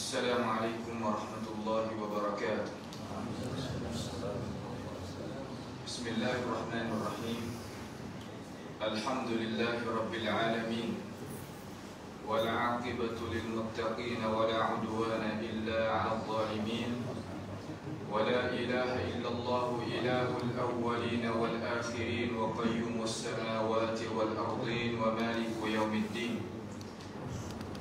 السلام عليكم ورحمة الله وبركاته بسم الله الرحمن الرحيم الحمد لله رب العالمين والعاقبة للمتقين ولا عدوان إلا على الظالمين ولا إله إلا الله إله الأولين والآخرين وقيوم السماوات والأرضين ومالك يوم الدين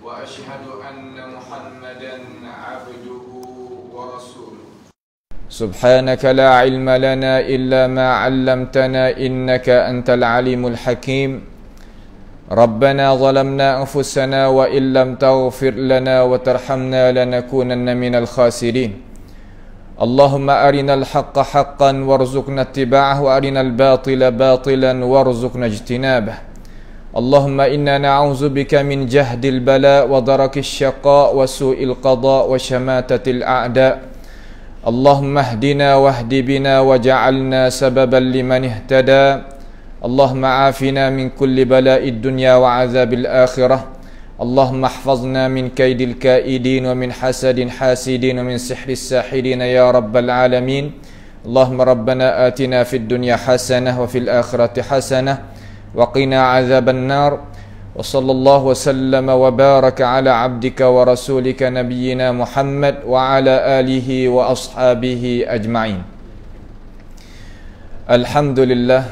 وأشهد أن محمدا عبده ورسوله سبحانك لا علم لنا إلا ما علمتنا إنك أنت العليم الحكيم ربنا ظلمنا أنفسنا وإن لم تغفر لنا وترحمنا لنكونن من الخاسرين اللهم أرنا الحق حقا وارزقنا اتباعه وأرنا الباطل باطلا وارزقنا اجتنابه اللهم إنا نعوذ بك من جهد البلاء ودرك الشقاء وسوء القضاء وشماتة الأعداء اللهم اهدنا واهد بنا وجعلنا سببا لمن اهتدى اللهم عافنا من كل بلاء الدنيا وعذاب الآخرة اللهم احفظنا من كيد الكائدين ومن حسد حاسدين ومن سحر الساحرين يا رب العالمين اللهم ربنا آتنا في الدنيا حسنة وفي الآخرة حسنة وقنا عذاب النار وصلى الله وسلم وبارك على عبدك ورسولك نبينا محمد وعلى آله وأصحابه أجمعين الحمد لله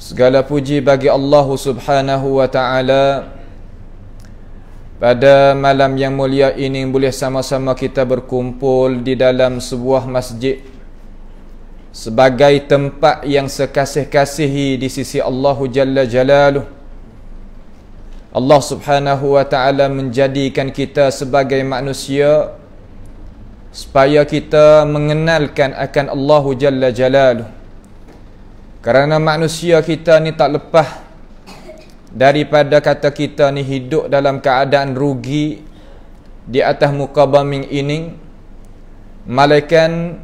segala puji bagi Allah subhanahu wa ta'ala Pada malam yang mulia ini boleh sama-sama kita berkumpul di dalam sebuah masjid sebagai tempat yang sekasih-kasihi di sisi Allahu Jalla Jalaluh. Allah Subhanahu wa taala menjadikan kita sebagai manusia supaya kita mengenalkan akan Allahu Jalla Jalaluh. Kerana manusia kita ni tak lepas daripada kata kita ni hidup dalam keadaan rugi di atas muka bumi ini malaikat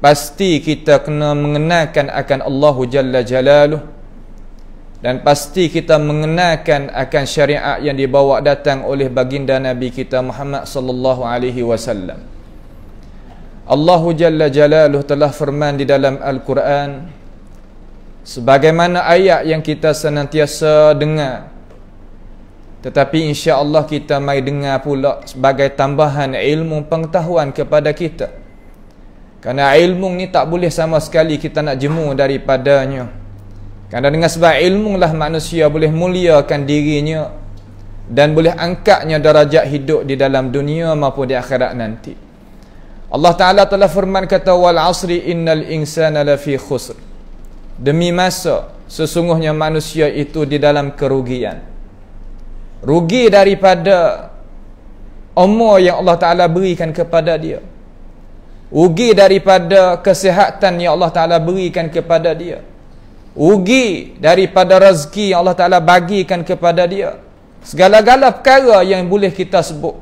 pasti kita kena mengenakan akan Allah Jalla Jalaluh dan pasti kita mengenakan akan syariat yang dibawa datang oleh baginda Nabi kita Muhammad sallallahu alaihi wasallam. Allah Jalla Jalaluh telah firman di dalam Al-Quran sebagaimana ayat yang kita senantiasa dengar tetapi insya-Allah kita mai dengar pula sebagai tambahan ilmu pengetahuan kepada kita. Kerana ilmu ni tak boleh sama sekali kita nak jemu daripadanya. Kerana dengan sebab ilmu lah manusia boleh muliakan dirinya dan boleh angkatnya darajat hidup di dalam dunia maupun di akhirat nanti. Allah Ta'ala telah firman kata wal asri innal insana lafi khusr. Demi masa sesungguhnya manusia itu di dalam kerugian. Rugi daripada umur yang Allah Ta'ala berikan kepada dia. Ugi daripada kesihatan yang Allah Ta'ala berikan kepada dia Ugi daripada rezeki yang Allah Ta'ala bagikan kepada dia Segala-gala perkara yang boleh kita sebut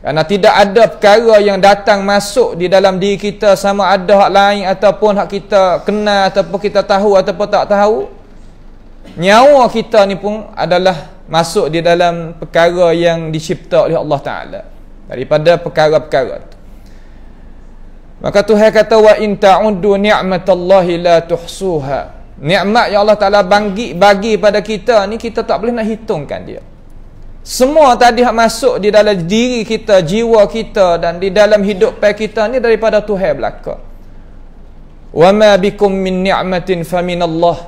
Karena tidak ada perkara yang datang masuk di dalam diri kita Sama ada hak lain ataupun hak kita kenal Ataupun kita tahu ataupun tak tahu Nyawa kita ni pun adalah masuk di dalam perkara yang dicipta oleh Allah Ta'ala Daripada perkara-perkara tu Maka Tuhan kata wa in ta'uddu ni'matallahi la tuhsuha. Nikmat yang Allah Taala bagi bagi pada kita ni kita tak boleh nak hitungkan dia. Semua tadi hak masuk di dalam diri kita, jiwa kita dan di dalam hidup pai kita ni daripada Tuhan belaka. Wa ma bikum min ni'matin fa min Allah.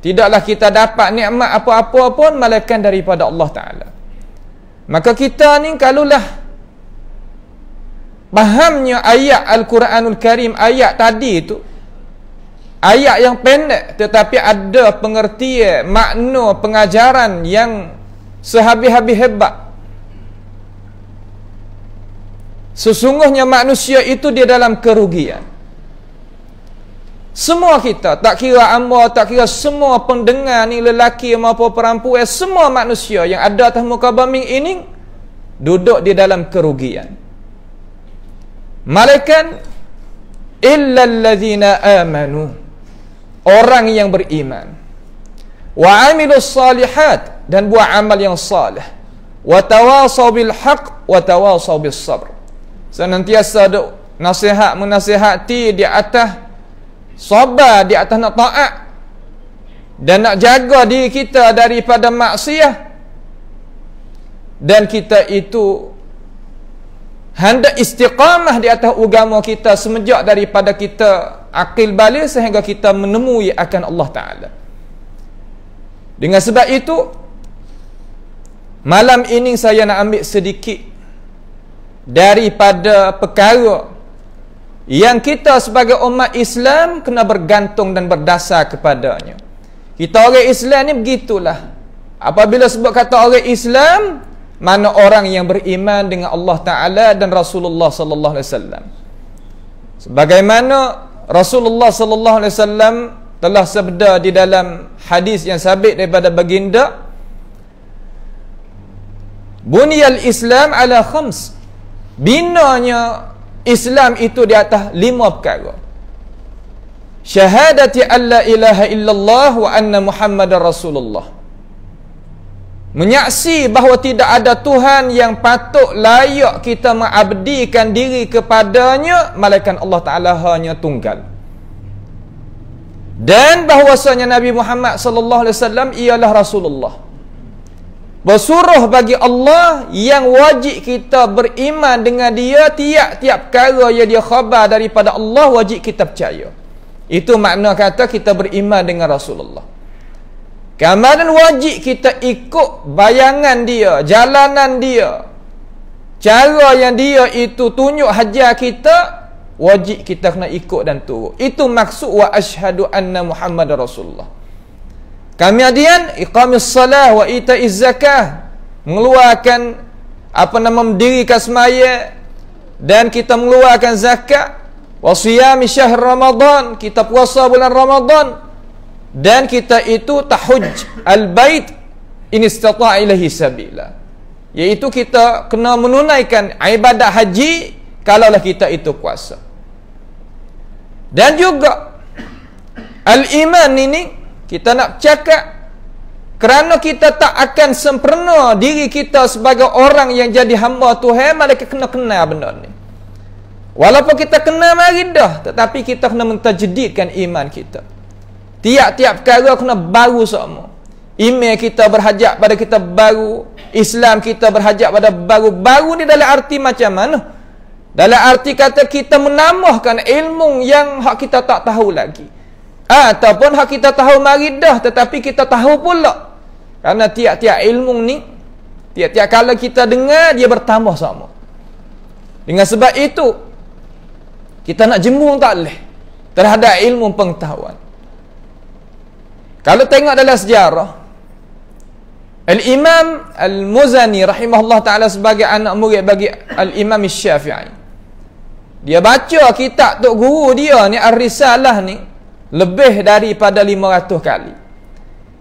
Tidaklah kita dapat nikmat apa-apa pun melainkan daripada Allah Taala. Maka kita ni kalulah fahamnya ayat Al-Quranul Karim ayat tadi tu ayat yang pendek tetapi ada pengertian makna pengajaran yang sehabis-habis hebat sesungguhnya manusia itu dia dalam kerugian semua kita tak kira amba tak kira semua pendengar ni lelaki maupun perempuan semua manusia yang ada atas muka bumi ini duduk di dalam kerugian illa illallazina amanu orang yang beriman wa amilus salihat dan buat amal yang salih, wa tawasau bil haq wa tawasau bis sabr senantiasa ada nasihat menasihati di atas sabar di atas nak taat dan nak jaga diri kita daripada maksiat dan kita itu hendak istiqamah di atas agama kita semenjak daripada kita akil balik sehingga kita menemui akan Allah Ta'ala dengan sebab itu malam ini saya nak ambil sedikit daripada perkara yang kita sebagai umat Islam kena bergantung dan berdasar kepadanya kita orang Islam ni begitulah apabila sebut kata orang Islam mana orang yang beriman dengan Allah Taala dan Rasulullah sallallahu alaihi wasallam sebagaimana Rasulullah sallallahu alaihi wasallam telah sabda di dalam hadis yang sabit daripada baginda Bunyal Islam ala khams Binanya Islam itu di atas lima perkara Syahadati an la ilaha illallah wa anna muhammad rasulullah menyaksi bahawa tidak ada Tuhan yang patut layak kita mengabdikan diri kepadanya malaikat Allah Ta'ala hanya tunggal dan bahawasanya Nabi Muhammad sallallahu alaihi wasallam ialah Rasulullah. Bersuruh bagi Allah yang wajib kita beriman dengan dia tiap-tiap perkara yang dia khabar daripada Allah wajib kita percaya. Itu makna kata kita beriman dengan Rasulullah. Keamanan wajib kita ikut bayangan dia, jalanan dia. Cara yang dia itu tunjuk hajar kita, wajib kita kena ikut dan turut. Itu maksud wa ashadu anna Muhammad Rasulullah. Kami adian, iqamis salah wa ita'iz zakah. Mengeluarkan, apa nama, mendirikan kasmaya Dan kita mengeluarkan zakat. Wa syahr Ramadan. Kita puasa bulan Ramadan. Ramadan dan kita itu tahuj al-bait in istata' ilahi sabila iaitu kita kena menunaikan ibadat haji kalaulah kita itu kuasa dan juga al-iman ini kita nak cakap kerana kita tak akan sempurna diri kita sebagai orang yang jadi hamba Tuhan mereka kena kena benda ni walaupun kita kena mari dah tetapi kita kena mentajdidkan iman kita Tiap-tiap perkara kena baru semua. Email kita berhajat pada kita baru. Islam kita berhajat pada baru. Baru ni dalam arti macam mana? Dalam arti kata kita menambahkan ilmu yang hak kita tak tahu lagi. Ataupun hak kita tahu mari dah tetapi kita tahu pula. Karena tiap-tiap ilmu ni, tiap-tiap kala kita dengar, dia bertambah sama. Dengan sebab itu, kita nak jemur tak boleh terhadap ilmu pengetahuan. Kalau tengok dalam sejarah Al-Imam Al-Muzani rahimahullah taala sebagai anak murid bagi Al-Imam Syafi'i. Dia baca kitab tok guru dia ni Ar-Risalah ni lebih daripada 500 kali.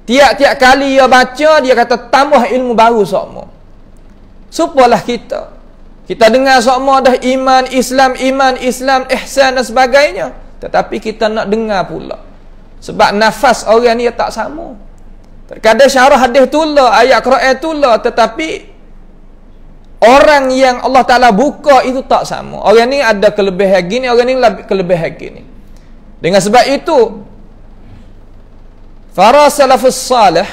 Tiap-tiap kali dia baca dia kata tambah ilmu baru sokmo. Supalah kita. Kita dengar sokmo dah iman Islam iman Islam ihsan dan sebagainya. Tetapi kita nak dengar pula sebab nafas orang ni tak sama. Terkadang syarah hadis tu lah, ayat Quran tu lah, tetapi orang yang Allah Taala buka itu tak sama. Orang ni ada kelebihan gini, orang ni lebih kelebihan gini. Dengan sebab itu para salafus salih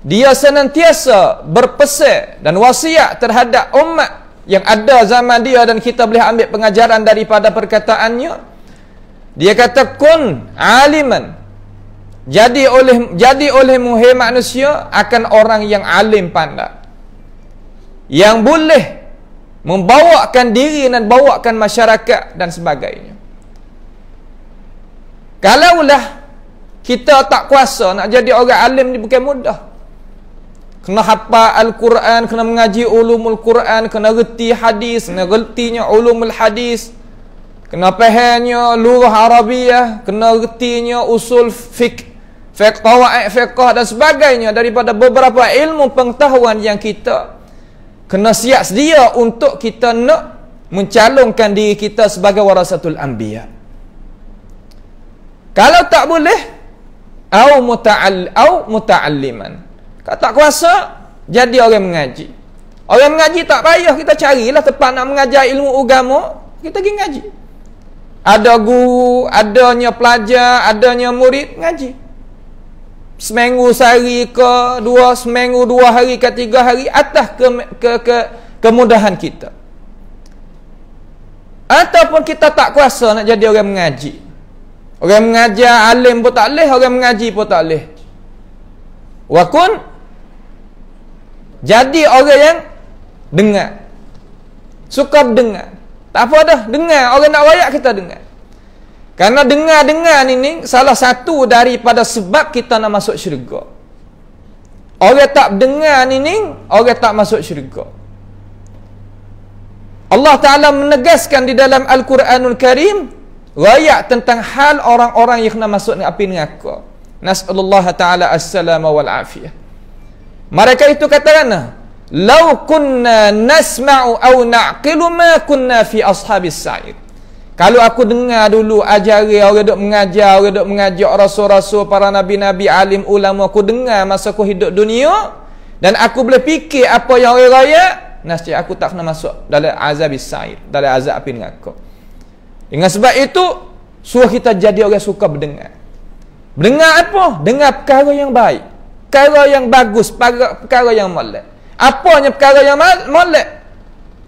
dia senantiasa berpesan dan wasiat terhadap umat yang ada zaman dia dan kita boleh ambil pengajaran daripada perkataannya dia kata kun aliman. Jadi oleh jadi oleh muhe manusia akan orang yang alim pandai. Yang boleh membawakan diri dan bawakan masyarakat dan sebagainya. Kalaulah kita tak kuasa nak jadi orang alim ni bukan mudah. Kena hafal Al-Quran, kena mengaji ulumul Quran, kena reti hadis, kena retinya ulumul hadis, kena pahamnya lurah Arabiah, kena ertinya usul fik fiqh tawa'i, fiqh dan sebagainya daripada beberapa ilmu pengetahuan yang kita kena siap sedia untuk kita nak mencalonkan diri kita sebagai warasatul anbiya. Kalau tak boleh, au muta'al au muta'alliman. Kalau tak kuasa, jadi orang mengaji. Orang mengaji tak payah kita carilah tempat nak mengajar ilmu agama, kita pergi mengaji ada guru, adanya pelajar, adanya murid ngaji. Seminggu sehari ke dua, seminggu dua hari ke tiga hari atas ke, ke, ke, kemudahan kita. Ataupun kita tak kuasa nak jadi orang mengaji. Orang mengajar alim pun tak boleh, orang mengaji pun tak boleh. Wakun jadi orang yang dengar. Suka dengar. Tak apa dah, dengar orang nak wayak kita dengar. Karena dengar-dengar ini salah satu daripada sebab kita nak masuk syurga. Orang tak dengar ini, orang tak masuk syurga. Allah Ta'ala menegaskan di dalam Al-Quranul Karim Rayak tentang hal orang-orang yang nak masuk ni api dengan Nas'alullah Ta'ala as-salamu wal-afiyah Mereka itu kata Lau kunna nasma'u au na'qilu ma kunna fi ashabis sa'id. Kalau aku dengar dulu ajari orang duk mengajar, orang duk mengajak rasul-rasul, para nabi-nabi, alim, ulama, aku dengar masa aku hidup dunia, dan aku boleh fikir apa yang orang raya, nasib aku tak kena masuk dalam azab sa'id, dalam azab api dengan aku. Dengan sebab itu, suruh kita jadi orang suka berdengar. Berdengar apa? Dengar perkara yang baik. Perkara yang bagus, perkara yang malam. Apa hanya perkara yang molek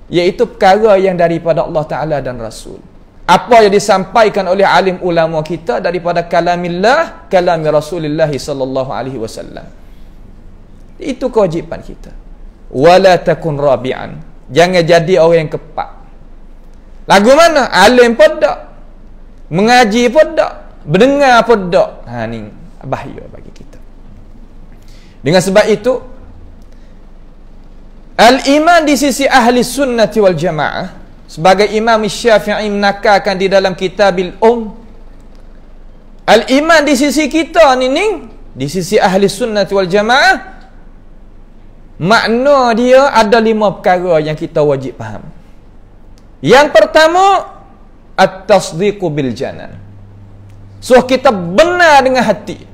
iaitu perkara yang daripada Allah Ta'ala dan Rasul apa yang disampaikan oleh alim ulama kita daripada kalamillah kalami Rasulullah sallallahu alaihi wasallam itu kewajipan kita wala takun rabi'an jangan jadi orang yang kepak lagu mana alim pun tak mengaji pun tak berdengar pun tak ha ni bahaya bagi kita dengan sebab itu Al-iman di sisi ahli sunnati wal jamaah Sebagai imam syafi'i menakarkan di dalam kitab il-um Al-iman di sisi kita ni ni Di sisi ahli sunnati wal jamaah Makna dia ada lima perkara yang kita wajib faham Yang pertama At-tasdiqu bil janan So kita benar dengan hati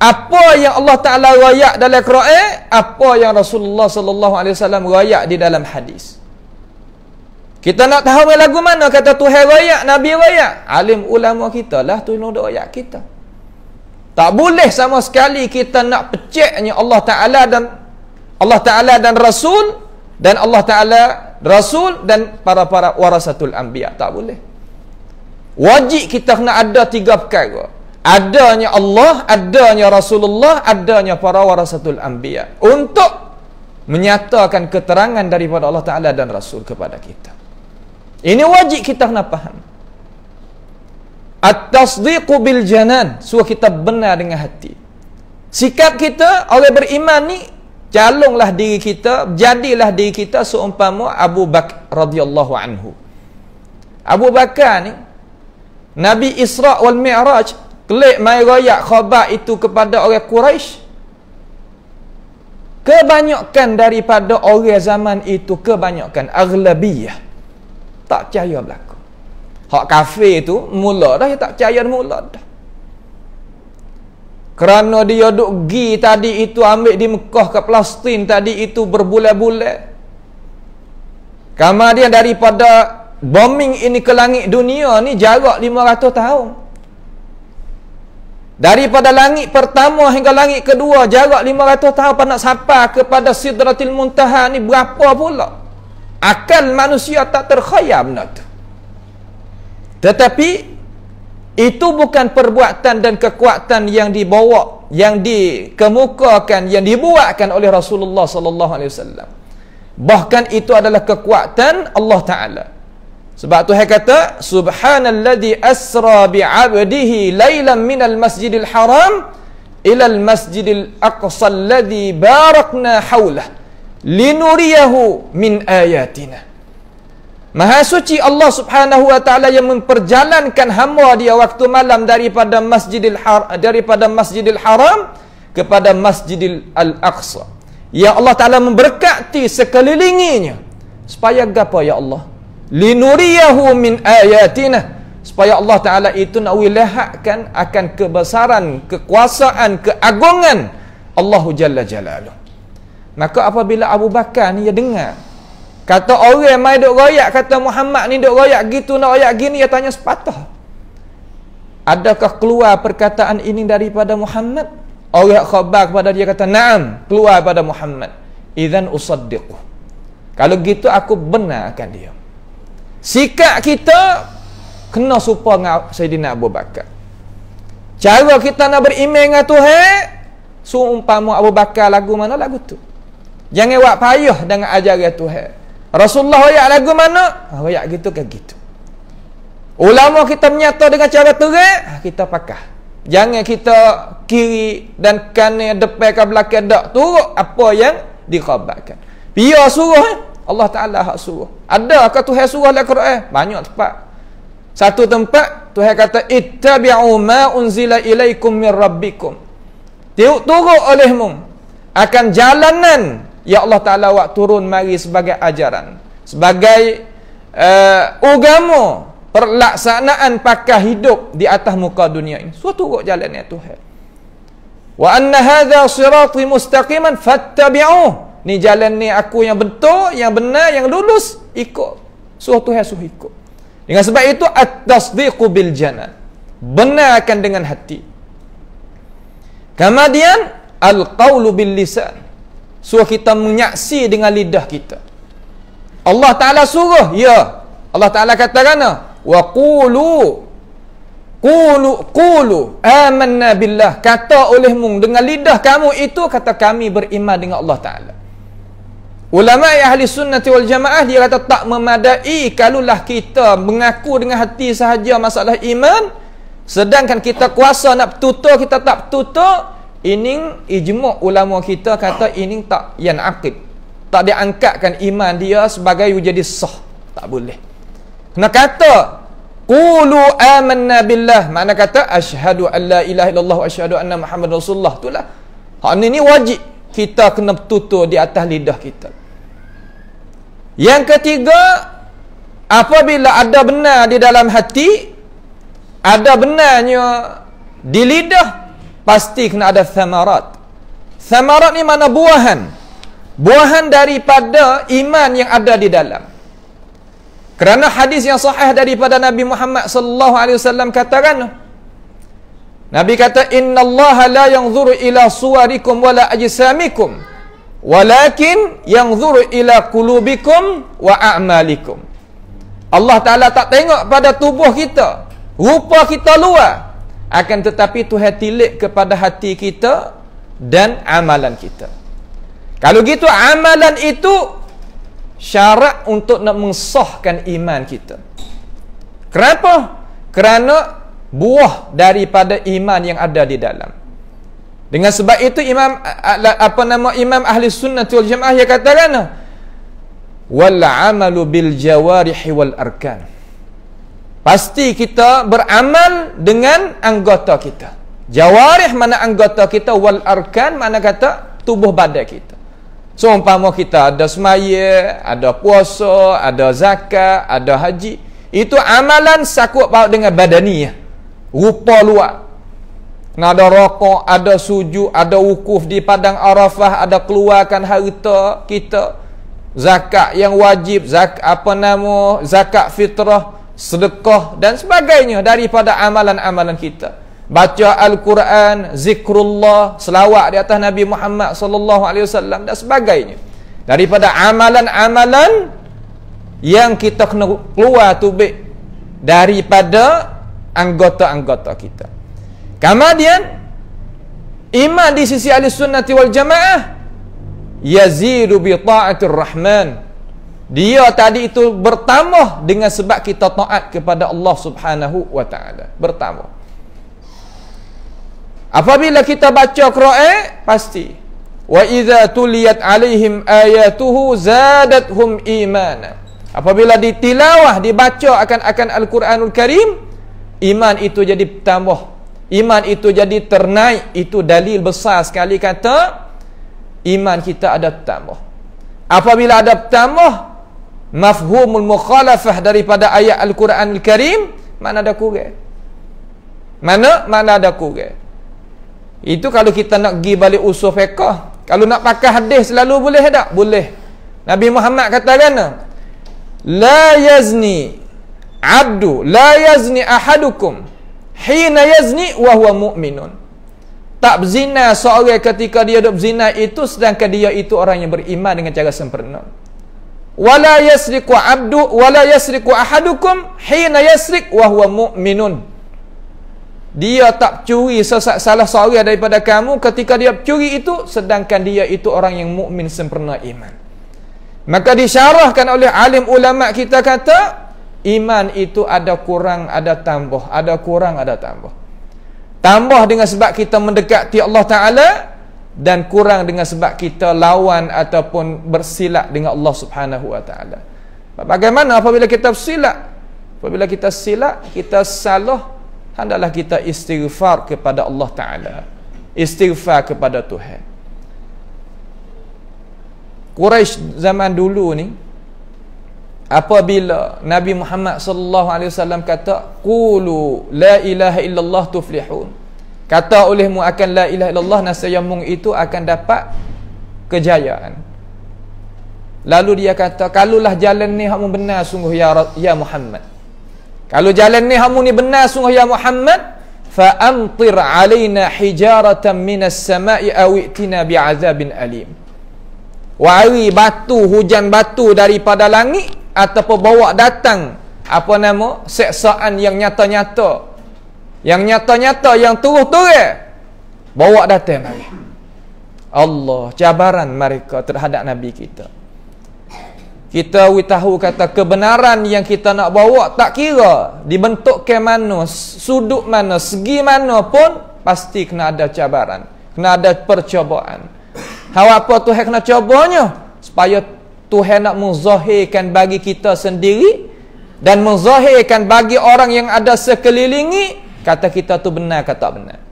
apa yang Allah Taala royak dalam Quran, apa yang Rasulullah sallallahu alaihi wasallam royak di dalam hadis. Kita nak tahu lagu mana kata Tuhan royak, Nabi royak. Alim ulama kita lah tu nak royak kita. Tak boleh sama sekali kita nak peceknya Allah Taala dan Allah Taala dan Rasul dan Allah Taala Rasul dan para-para warasatul anbiya. Tak boleh. Wajib kita kena ada tiga perkara adanya Allah, adanya Rasulullah, adanya para warasatul anbiya untuk menyatakan keterangan daripada Allah Taala dan Rasul kepada kita. Ini wajib kita nak faham. At-tasdiqu bil janan, suah kita benar dengan hati. Sikap kita oleh beriman ni calonglah diri kita, jadilah diri kita seumpama Abu Bakar radhiyallahu anhu. Abu Bakar ni Nabi Isra wal Mi'raj klik mai royak khabar itu kepada orang Quraisy kebanyakan daripada orang zaman itu kebanyakan aghlabiyah tak percaya berlaku hak kafe itu mula dah tak percaya mula dah kerana dia duk gi tadi itu ambil di Mekah ke Palestin tadi itu berbulan-bulan kemudian daripada bombing ini ke langit dunia ni jarak 500 tahun daripada langit pertama hingga langit kedua jarak 500 tahun apa nak sampai kepada sidratil muntaha ni berapa pula akal manusia tak terkhayam nak tu tetapi itu bukan perbuatan dan kekuatan yang dibawa yang dikemukakan yang dibuatkan oleh Rasulullah sallallahu alaihi wasallam bahkan itu adalah kekuatan Allah taala sebab tu dia kata subhanalladzi asra bi'abdihi lailan minal masjidil haram ila al masjidil aqsa alladhi barakna hawlah linuriyahu min ayatina Maha suci Allah Subhanahu wa taala yang memperjalankan hamba dia waktu malam daripada Masjidil Haram daripada Masjidil Haram kepada Masjidil Al-Aqsa. Ya Allah Taala memberkati sekelilinginya. Supaya gapo ya Allah? linuriyahu min ayatina supaya Allah Taala itu nak wilahkan akan kebesaran, kekuasaan, keagungan Allah Jalla Jalaluh. Maka apabila Abu Bakar ni dia dengar kata orang mai dok royak kata Muhammad ni dok royak gitu nak royak gini dia tanya sepatah. Adakah keluar perkataan ini daripada Muhammad? Orang khabar kepada dia kata na'am, keluar pada Muhammad. Idzan usaddiqu. Kalau gitu aku benarkan dia. Sikap kita kena serupa dengan Sayyidina Abu Bakar. Cara kita nak beriman dengan Tuhan, seumpama Abu Bakar lagu mana lagu tu. Jangan buat payah dengan ajaran Tuhan. Rasulullah ayat lagu mana? Ayat ah, gitu ke kan gitu. Ulama kita menyata dengan cara terang, ah, kita pakah. Jangan kita kiri dan kanan depan ke belakang dak turut apa yang dikhabarkan. Biar suruh eh? Allah Ta'ala hak suruh. Adakah Tuhan suruh dalam Quran? Banyak tempat. Satu tempat, Tuhan kata, Ittabi'u ma unzila ilaikum min rabbikum. Tiuk turut olehmu. Akan jalanan Ya Allah Ta'ala wak turun mari sebagai ajaran. Sebagai uh, eh, agama perlaksanaan pakai hidup di atas muka dunia ini. Suruh turut jalan ya Tuhan. Wa anna hadha sirati mustaqiman fattabi'uh. Ni jalan ni aku yang betul, yang benar, yang lulus, ikut. Suruh Tuhan suruh ikut. Dengan sebab itu at-tasdiqu bil janan. Benarkan dengan hati. Kemudian al-qawlu bil lisan. Suruh kita menyaksi dengan lidah kita. Allah Taala suruh, ya. Allah Taala kata kan? Wa qulu Qulu qulu amanna billah kata olehmu dengan lidah kamu itu kata kami beriman dengan Allah Taala. Ulama ya ahli sunnah wal jamaah dia kata tak memadai kalaulah kita mengaku dengan hati sahaja masalah iman sedangkan kita kuasa nak tutur kita tak tutur ini ijmuk ulama kita kata ini tak yang akid tak diangkatkan iman dia sebagai jadi sah tak boleh kena kata qulu amanna billah makna kata asyhadu an la ilaha illallah wa asyhadu anna muhammad rasulullah itulah hak ni ni wajib kita kena tutur di atas lidah kita yang ketiga, apabila ada benar di dalam hati, ada benarnya di lidah, pasti kena ada thamarat. Thamarat ni mana buahan? Buahan daripada iman yang ada di dalam. Kerana hadis yang sahih daripada Nabi Muhammad sallallahu alaihi wasallam katakan Nabi kata innallaha la yanzuru ila suwarikum wala ajsamikum Walakin yang zur ila kulubikum wa a'malikum. Allah Ta'ala tak tengok pada tubuh kita. Rupa kita luar. Akan tetapi tu hati lik kepada hati kita dan amalan kita. Kalau gitu amalan itu syarat untuk nak mengsahkan iman kita. Kenapa? Kerana buah daripada iman yang ada di dalam. Dengan sebab itu Imam apa nama Imam Ahli Sunnah wal Jamaah dia kata wal amalu bil jawarih wal arkan. Pasti kita beramal dengan anggota kita. Jawarih mana anggota kita wal arkan mana kata tubuh badan kita. Seumpama so, kita ada semaya, ada puasa, ada zakat, ada haji. Itu amalan sakut paut dengan badaniah. Rupa luar. Nak ada rokok, ada sujud, ada wukuf di padang Arafah, ada keluarkan harta kita. Zakat yang wajib, zakat apa nama? Zakat fitrah, sedekah dan sebagainya daripada amalan-amalan kita. Baca Al-Quran, zikrullah, selawat di atas Nabi Muhammad sallallahu alaihi wasallam dan sebagainya. Daripada amalan-amalan yang kita kena keluar tubik daripada anggota-anggota kita. Kemudian iman di sisi ahli sunnah wal jamaah yazidu bi ta'atir rahman. Dia tadi itu bertambah dengan sebab kita taat kepada Allah Subhanahu wa taala. Bertambah. Apabila kita baca Quran pasti wa idza tuliyat alaihim ayatuhu zadatuhum imana. Apabila ditilawah dibaca akan akan Al-Quranul Karim iman itu jadi bertambah iman itu jadi ternaik itu dalil besar sekali kata iman kita ada bertambah apabila ada bertambah mafhumul mukhalafah daripada ayat al-Quran al-Karim mana ada kurang mana mana ada kurang itu kalau kita nak gi balik usul fiqah kalau nak pakai hadis selalu boleh tak boleh Nabi Muhammad kata kan la yazni abdu la yazni ahadukum hina yazni wa huwa mu'minun tak zina seorang ketika dia duduk zina itu sedangkan dia itu orang yang beriman dengan cara sempurna wala yasriqu abdu wala yasriqu ahadukum hina yasriq wa huwa mu'minun dia tak curi sesak salah seorang daripada kamu ketika dia curi itu sedangkan dia itu orang yang mukmin sempurna iman maka disyarahkan oleh alim ulama kita kata iman itu ada kurang ada tambah ada kurang ada tambah tambah dengan sebab kita mendekati Allah taala dan kurang dengan sebab kita lawan ataupun bersilap dengan Allah Subhanahu wa taala bagaimana apabila kita bersilap apabila kita silap kita salah hendaklah kita istighfar kepada Allah taala istighfar kepada Tuhan Quraisy zaman dulu ni apabila Nabi Muhammad sallallahu alaihi wasallam kata qulu la ilaha illallah tuflihun kata olehmu akan la ilaha illallah nasayamung itu akan dapat kejayaan lalu dia kata kalulah jalan ni hakmu benar sungguh ya ya Muhammad kalau jalan ni hakmu ni benar sungguh ya Muhammad fa amtir alaina hijaratan minas sama'i aw itina bi'adzabin alim wa batu hujan batu daripada langit ataupun bawa datang apa nama seksaan yang nyata-nyata yang nyata-nyata yang turut-turut bawa datang mari Allah cabaran mereka terhadap nabi kita kita tahu kata kebenaran yang kita nak bawa tak kira dibentuk ke mana sudut mana segi mana pun pasti kena ada cabaran kena ada percobaan hawa apa tu hak nak cobanya supaya Tuhan nak menzahirkan bagi kita sendiri dan menzahirkan bagi orang yang ada sekelilingi kata kita tu benar kata benar.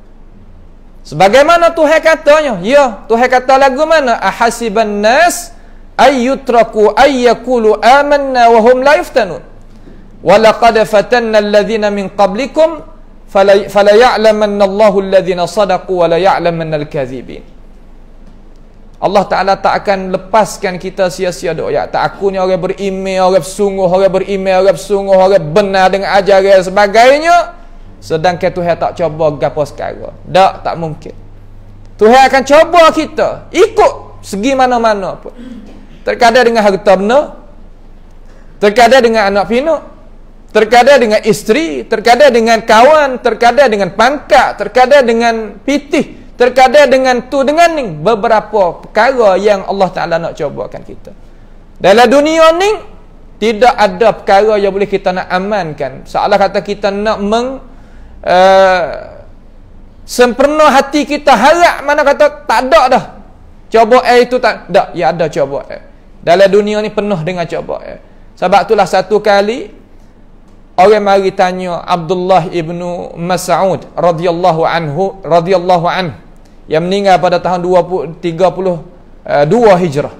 Sebagaimana Tuhan katanya, ya, Tuhan kata lagu mana? Ahasiban nas ayyutraku ayyakulu amanna wahum hum la yuftanun. Wa fatanna alladhina min qablikum fala fala ya'lamanna Allahu alladhina sadaqu wa la Allah Ta'ala tak akan lepaskan kita sia-sia doa ya, tak aku ni orang berimeh, orang sungguh, orang berimeh, orang sungguh, orang benar dengan ajaran dan sebagainya sedangkan Tuhan tak cuba gapo sekarang tak, tak mungkin Tuhan akan cuba kita ikut segi mana-mana pun terkadang dengan harta benda terkadang dengan anak pinuk terkadang dengan isteri terkadang dengan kawan terkadang dengan pangkat terkadang dengan pitih Terkadang dengan tu dengan ni beberapa perkara yang Allah Taala nak cubakan kita. Dalam dunia ni tidak ada perkara yang boleh kita nak amankan. Seolah kata kita nak meng uh, sempurna hati kita harap mana kata tak ada dah. eh itu tak ada, ya ada cuba eh. Dalam dunia ni penuh dengan cuba cubaan. Sebab itulah satu kali orang mari tanya Abdullah ibnu Mas'ud radhiyallahu anhu radhiyallahu anhu yang meninggal pada tahun 32 eh, Hijrah.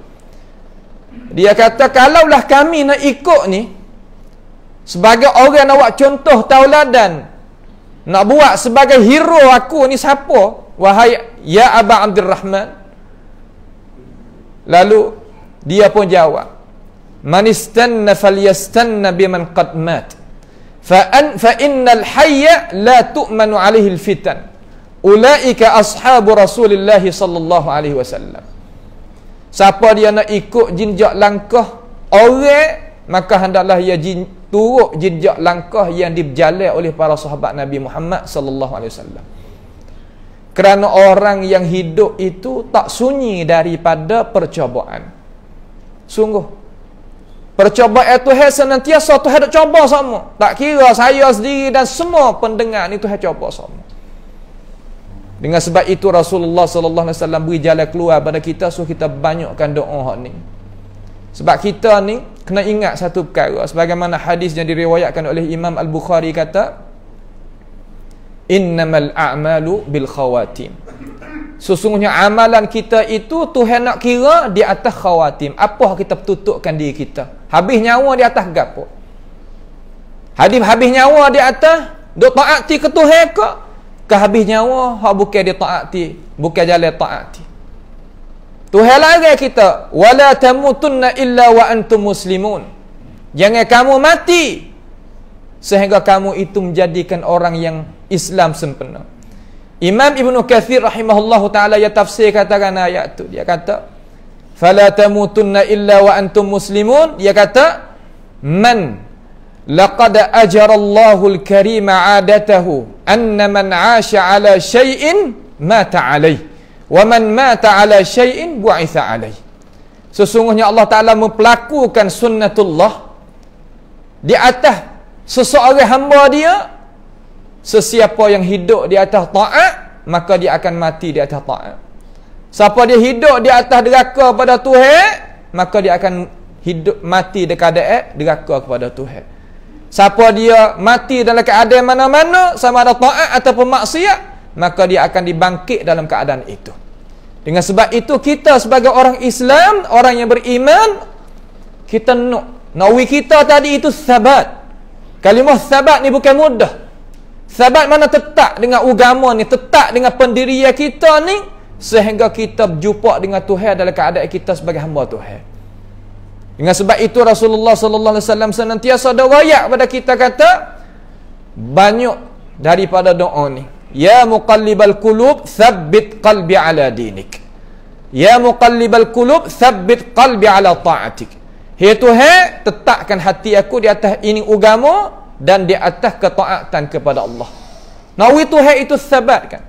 Dia kata, kalaulah kami nak ikut ni, sebagai orang nak buat contoh tauladan, nak buat sebagai hero aku ni siapa? Wahai Ya Aba Abdul Rahman. Lalu, dia pun jawab, Man istanna falyastanna biman qad mat. Fa an fa innal hayya la tu'manu alaihi al-fitan ulaika ashabu rasulillah sallallahu alaihi wasallam siapa dia nak ikut jinjak langkah orang maka hendaklah ia jin, turut jinjak langkah yang dijalan oleh para sahabat Nabi Muhammad sallallahu alaihi wasallam kerana orang yang hidup itu tak sunyi daripada percobaan sungguh percobaan itu hai senantiasa tu hendak cuba sama tak kira saya sendiri dan semua pendengar ni tu hai cuba sama dengan sebab itu Rasulullah sallallahu alaihi wasallam beri jalan keluar pada kita so kita banyakkan doa hak ni. Sebab kita ni kena ingat satu perkara sebagaimana hadis yang diriwayatkan oleh Imam Al-Bukhari kata Innamal a'malu bil khawatim. Sesungguhnya amalan kita itu Tuhan nak kira di atas khawatim. Apa hak kita tutupkan diri kita? Habis nyawa di atas gapo? Hadis habis nyawa di atas dok taati ke Tuhan ke? kehabis nyawa hak bukan dia taati bukan jalan taati Tuhan larang kita wala tamutunna illa wa antum muslimun jangan kamu mati sehingga kamu itu menjadikan orang yang Islam sempurna. Imam Ibn Kathir rahimahullah ta'ala ya tafsir katakan ayat tu dia kata fala tamutunna illa wa antum muslimun dia kata man لقد أجر الله الكريم عادته أن من عاش على شيء مات عليه ومن مات على شيء بعث عليه Sesungguhnya Allah Ta'ala mempelakukan sunnatullah Di atas seseorang hamba dia Sesiapa yang hidup di atas ta'at Maka dia akan mati di atas ta'at Siapa dia hidup di atas deraka kepada Tuhan Maka dia akan hidup mati dekat deraka kepada Tuhan Siapa dia mati dalam keadaan mana-mana Sama ada ta'at ataupun maksiat Maka dia akan dibangkit dalam keadaan itu Dengan sebab itu kita sebagai orang Islam Orang yang beriman Kita nak Nawi kita tadi itu sabat Kalimah sabat ni bukan mudah Sabat mana tetap dengan agama ni Tetap dengan pendirian kita ni Sehingga kita berjumpa dengan Tuhan Dalam keadaan kita sebagai hamba Tuhan dengan sebab itu Rasulullah sallallahu alaihi wasallam senantiasa ada kepada kita kata banyak daripada doa ni. Ya muqallibal qulub thabbit qalbi ala dinik. Ya muqallibal qulub thabbit qalbi ala ta'atik. Hei Tuhan, tetapkan hati aku di atas ini agama dan di atas ketaatan kepada Allah. Nawi Tuhan itu sebabkan.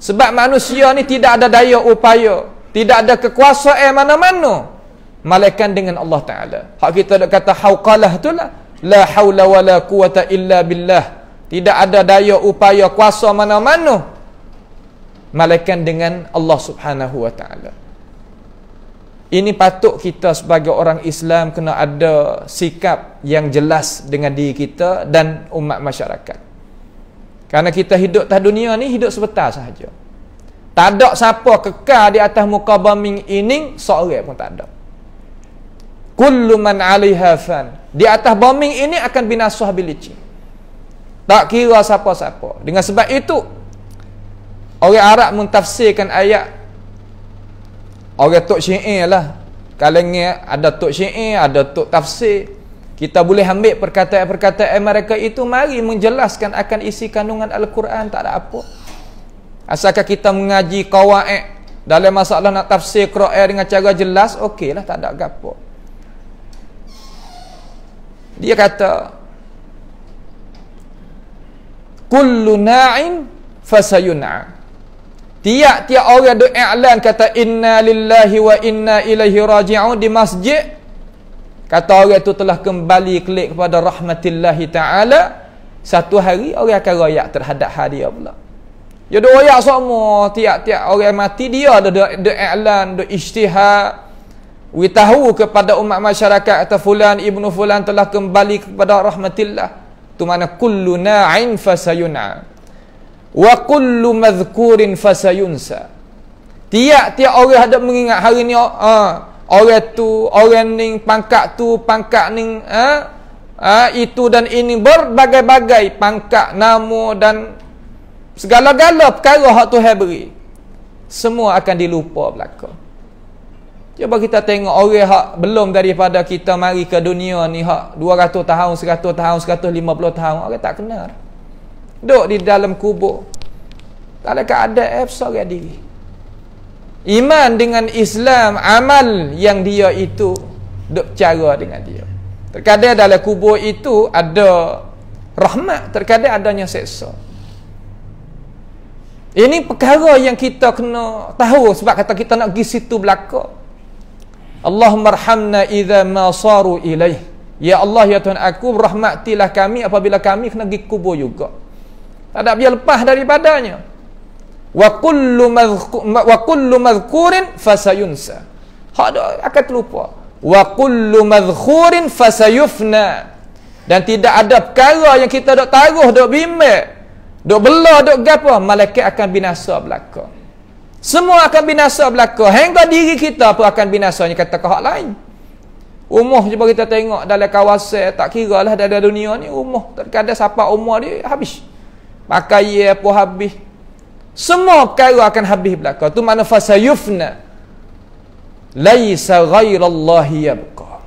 Sebab manusia ni tidak ada daya upaya, tidak ada kekuasaan mana-mana malaikat dengan Allah Taala. Hak kita nak kata hauqalah tu lah. La haula wala quwata illa billah. Tidak ada daya upaya kuasa mana-mana. Malaikat dengan Allah Subhanahu wa taala. Ini patut kita sebagai orang Islam kena ada sikap yang jelas dengan diri kita dan umat masyarakat. Karena kita hidup atas dunia ni hidup sebentar sahaja. Tak ada siapa kekal di atas muka bumi ini seorang pun tak ada kullu man 'alaiha fan di atas bombing ini akan binasa habis tak kira siapa-siapa dengan sebab itu orang Arab mentafsirkan ayat orang tok syi'i lah kalengnya ada tok syi'i ada tok tafsir kita boleh ambil perkataan-perkataan mereka itu mari menjelaskan akan isi kandungan Al-Quran tak ada apa asalkan kita mengaji kawa'i dalam masalah nak tafsir Quran dengan cara jelas okeylah tak ada gapo. Dia kata Kullu na'in fasayun'a Tiap-tiap orang duk i'lan kata Inna lillahi wa inna ilaihi raji'un di masjid Kata orang itu telah kembali klik kepada rahmatillahi ta'ala Satu hari orang akan royak terhadap hadiah Allah. Ya dia royak semua Tiap-tiap orang mati dia ada duk i'lan, duk isytihad Witahu kepada umat masyarakat kata fulan ibnu fulan telah kembali kepada rahmatillah. Tu mana kullu na'in fasayuna. Wa kullu madhkurin fasayunsa. Tiap-tiap orang hendak mengingat hari ni ha, orang tu, orang ni, pangkat tu, pangkat ni, ha, ha, itu dan ini berbagai-bagai pangkat nama dan segala-gala perkara hak Tuhan beri. Semua akan dilupa belakang. Cuba kita tengok orang hak belum daripada kita mari ke dunia ni hak 200 tahun, 100 tahun, 150 tahun orang tak kenal. Dok di dalam kubur. Tak ada keadaan eh, seorang diri. Iman dengan Islam, amal yang dia itu dok cara dengan dia. Terkadang dalam kubur itu ada rahmat, terkadang adanya seksa. Ini perkara yang kita kena tahu sebab kata kita nak pergi situ belakang. Allahummarhamna idza ma saru ilaih. Ya Allah ya Tuhan aku rahmatilah kami apabila kami kena pergi kubur juga. Tak ada biar lepas daripadanya. Wa kullu madhkur wa kullu madhkurin fasayunsa. Hak ada akan terlupa. Wa kullu madhkurin fasayufna. Dan tidak ada perkara yang kita dok taruh dok bimbing, dok bela dok gapo malaikat akan binasa belakang. Semua akan binasa belaka. Hingga diri kita pun akan binasa ni kata kehak lain. Umur cuba kita tengok dalam kawasan tak kira lah dalam dunia ni umur terkadang siapa umur dia habis. Pakai ia pun habis. Semua perkara akan habis belaka. Tu mana makna fasayufna. Laisa ghairallah yabqa.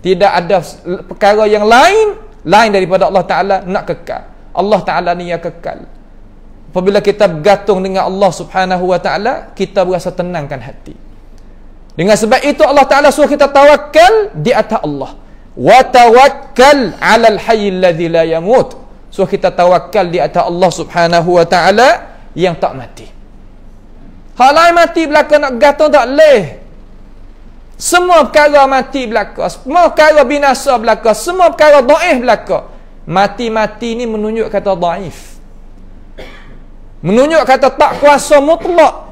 Tidak ada perkara yang lain lain daripada Allah Taala nak kekal. Allah Taala ni yang kekal apabila kita bergantung dengan Allah Subhanahu Wa Taala kita berasa tenangkan hati dengan sebab itu Allah Taala suruh kita tawakal di atas Allah wa tawakkal 'alal hayy alladhi la yamut suruh kita tawakal di atas Allah Subhanahu Wa Taala yang tak mati halai mati belaka nak gatung tak leh semua perkara mati belaka semua perkara binasa belaka semua perkara daif belaka mati-mati ni menunjuk kata daif Menunjuk kata tak kuasa mutlak.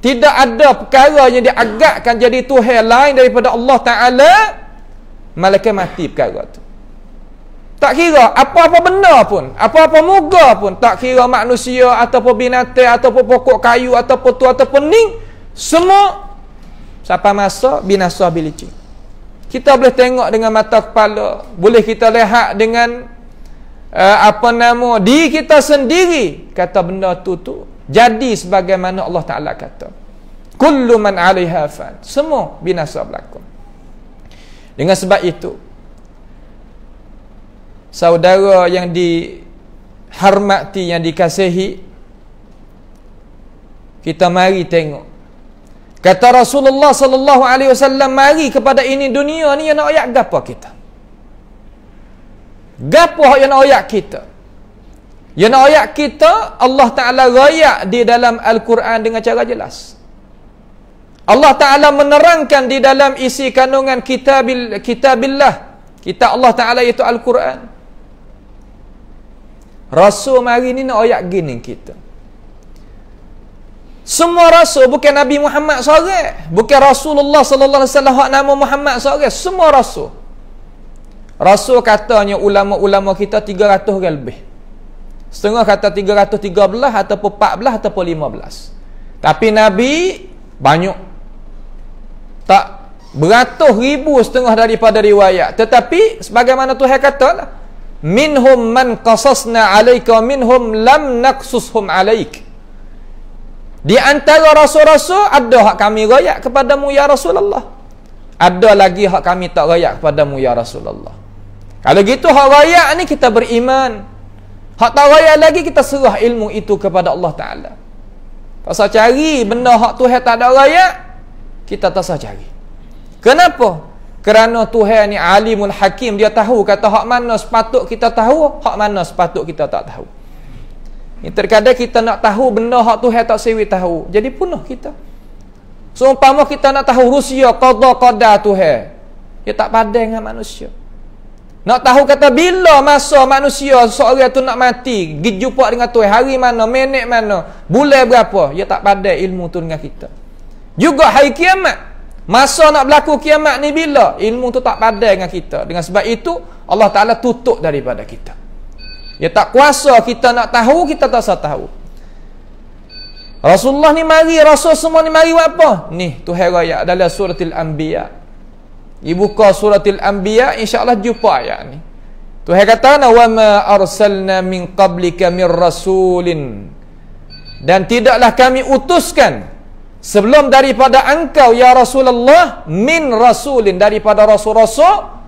Tidak ada perkara yang diagakkan jadi Tuhan lain daripada Allah Ta'ala. Malaikat mati perkara tu. Tak kira apa-apa benda pun. Apa-apa muka pun. Tak kira manusia ataupun binatang ataupun pokok kayu ataupun tu ataupun ni. Semua. siapa masa binasa bilicin. Kita boleh tengok dengan mata kepala. Boleh kita lihat dengan uh, apa nama di kita sendiri kata benda tu tu jadi sebagaimana Allah Taala kata. Kullu man 'alaiha fan. Semua binasa berlaku. Dengan sebab itu saudara yang di hormati yang dikasihi kita mari tengok kata Rasulullah sallallahu alaihi wasallam mari kepada ini dunia ni yang nak ayat gapo kita Gapo hak yang ayat kita? Yang ayat kita Allah Taala royak di dalam Al-Quran dengan cara jelas. Allah Taala menerangkan di dalam isi kandungan kitabil kitabillah. Kita Allah Taala itu Al-Quran. Rasul mari ni nak ayat gini kita. Semua rasul bukan Nabi Muhammad seorang, bukan Rasulullah sallallahu alaihi wasallam hak nama Muhammad seorang, semua rasul Rasul katanya ulama-ulama kita 300 ke lebih. Setengah kata 313 ataupun 14 ataupun 15. Tapi Nabi banyak. Tak beratus ribu setengah daripada riwayat. Tetapi sebagaimana Tuhan kata Minhum man qasasna alaika minhum lam naqsushum alaik. Di antara rasul-rasul ada hak kami riwayat kepadamu ya Rasulullah. Ada lagi hak kami tak riwayat kepadamu ya Rasulullah. Kalau gitu hak raya ni kita beriman. Hak tak raya lagi kita serah ilmu itu kepada Allah Ta'ala. Pasal cari benda hak tu tak ada raya, kita tak sah cari. Kenapa? Kerana Tuhan ni alimul hakim, dia tahu kata hak mana sepatut kita tahu, hak mana sepatut kita tak tahu. Ini terkadang kita nak tahu benda hak Tuhan tak sewi tahu, jadi punah kita. Seumpama so, kita nak tahu Rusia, kodoh-kodah Tuhan. Dia tak padai dengan manusia. Nak tahu kata bila masa manusia seorang tu nak mati, pergi jumpa dengan Tuhan, hari mana, minit mana, bulan berapa, dia tak pandai ilmu tu dengan kita. Juga hari kiamat. Masa nak berlaku kiamat ni bila? Ilmu tu tak pandai dengan kita. Dengan sebab itu, Allah Ta'ala tutup daripada kita. Dia tak kuasa kita nak tahu, kita tak sah tahu. Rasulullah ni mari, Rasul semua ni mari buat apa? Ni, Tuhan Raya dalam suratil Anbiya. Dia buka suratul anbiya insyaallah jumpa ayat ni. Tuhan kata na wa ma arsalna min qablika mir rasulin dan tidaklah kami utuskan sebelum daripada engkau ya Rasulullah min rasulin daripada rasul-rasul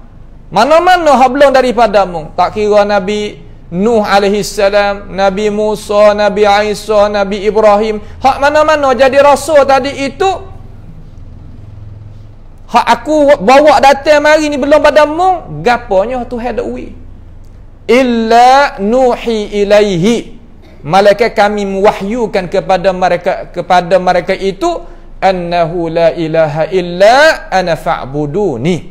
mana-mana hablum daripadamu tak kira Nabi Nuh alaihi salam, Nabi Musa, Nabi Isa, Nabi Ibrahim, hak mana-mana jadi rasul tadi itu Hak aku bawa datang mari ni belum pada mu, gapanya tu hada ui. Illa nuhi ilaihi. Malaikat kami muwahyukan kepada mereka kepada mereka itu annahu la ilaha illa ana fa'buduni.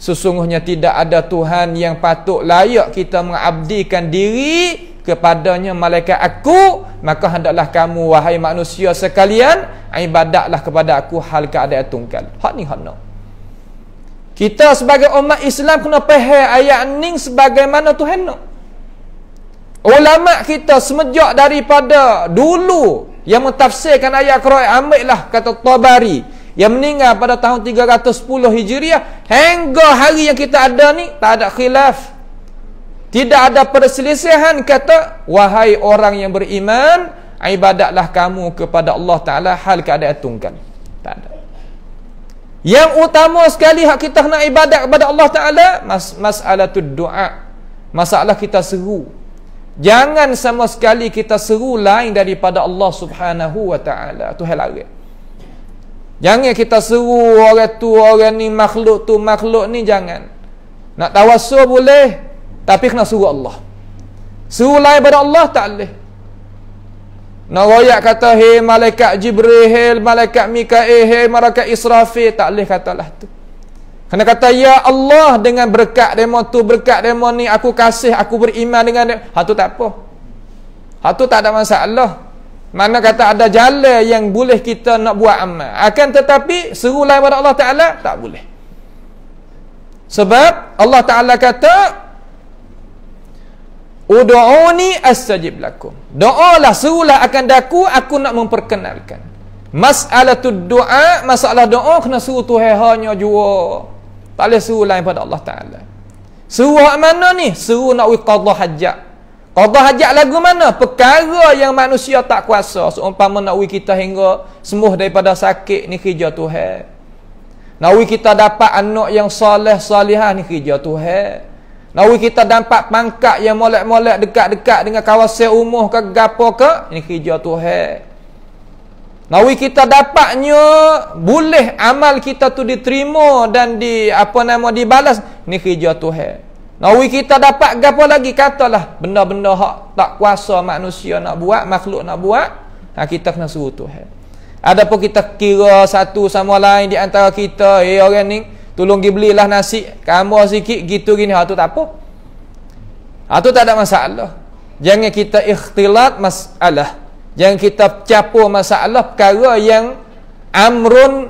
Sesungguhnya tidak ada Tuhan yang patut layak kita mengabdikan diri kepadanya malaikat aku maka hendaklah kamu wahai manusia sekalian ibadatlah kepada aku hal keadaan tunggal hak ni hak no. kita sebagai umat Islam kena faham ayat ni sebagaimana Tuhan nak ulama kita semenjak daripada dulu yang mentafsirkan ayat Quran ambil lah kata Tabari yang meninggal pada tahun 310 Hijriah hingga hari yang kita ada ni tak ada khilaf tidak ada perselisihan kata wahai orang yang beriman ibadatlah kamu kepada Allah Ta'ala hal keadaan tunggal tak ada yang utama sekali hak kita nak ibadat kepada Allah Ta'ala mas masalah tu doa masalah kita seru jangan sama sekali kita seru lain daripada Allah Subhanahu Wa Ta'ala tu hal lari jangan kita seru orang tu orang ni makhluk tu makhluk ni jangan nak tawasul boleh tapi kena suruh Allah suruh lain daripada Allah tak boleh Naroyak kata, hei malaikat Jibril, hei malaikat Mikael, hei malaikat Israfil. Tak boleh katalah tu. Kena kata, ya Allah dengan berkat demo tu, berkat demo ni, aku kasih, aku beriman dengan dia. Ha tu tak apa. Ha tu tak ada masalah. Mana kata ada jalan yang boleh kita nak buat amal. Akan tetapi, serulah pada Allah Ta'ala, tak boleh. Sebab Allah Ta'ala kata, Udu'uni oh, astajib lakum. Doalah, serulah akan daku, aku nak memperkenalkan. Masalah tu doa, masalah doa, kena suruh tu hehanya jua. Tak boleh suruh lain pada Allah Ta'ala. Suruh mana ni? Suruh nak wikadah hajak. Qadah hajak lagu mana? Perkara yang manusia tak kuasa. Seumpama nak wik kita hingga sembuh daripada sakit ni kerja Tuhan. Nak wik kita dapat anak yang soleh salihah ni kerja Tuhan. Nawi kita dapat pangkat yang molek-molek dekat-dekat dengan kawasan umuh ke gapo ke, ini kerja Tuhan. Nawi kita dapatnya boleh amal kita tu diterima dan di apa nama dibalas, ini kerja Tuhan. Nawi kita dapat gapo lagi katalah benda-benda hak tak kuasa manusia nak buat, makhluk nak buat, ha, kita kena suruh Tuhan. Adapun kita kira satu sama lain di antara kita, eh orang ni Tolong pergi belilah nasi Kamu sikit gitu gini Itu ha, tak apa Itu ha, tak ada masalah Jangan kita ikhtilat masalah Jangan kita capur masalah Perkara yang amrun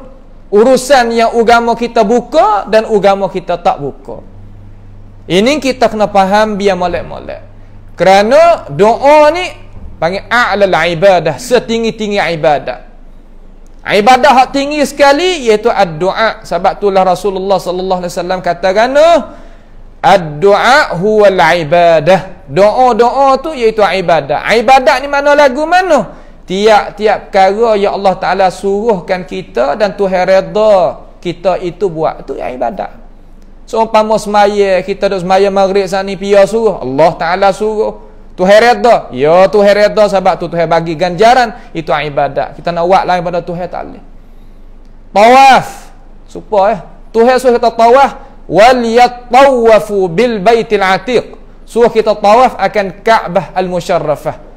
Urusan yang agama kita buka Dan agama kita tak buka Ini kita kena faham Biar molek-molek Kerana doa ni Panggil a'lal ibadah Setinggi-tinggi ibadah Ibadah hak tinggi sekali iaitu ad-du'a. Sebab itulah Rasulullah sallallahu alaihi wasallam kata kana oh, ad-du'a huwa al-ibadah. Doa-doa tu iaitu ibadah. Ibadah ni mana lagu mana? Tiap-tiap perkara ya Allah Taala suruhkan kita dan Tuhan redha kita itu buat tu ibadah. Seumpama so, semaya kita duk semaya maghrib sana ni pia suruh Allah Taala suruh Tuhan reda. Ya Tuhan reda sebab tu Tuhan bagi ganjaran. Itu ibadat. Kita nak buat lain pada Tuhan tak boleh. Tawaf. Supaya eh. Tuhan suruh kita tawaf. Wal yattawafu bil baitil atiq. Suruh kita tawaf akan Ka'bah al-Musharrafah.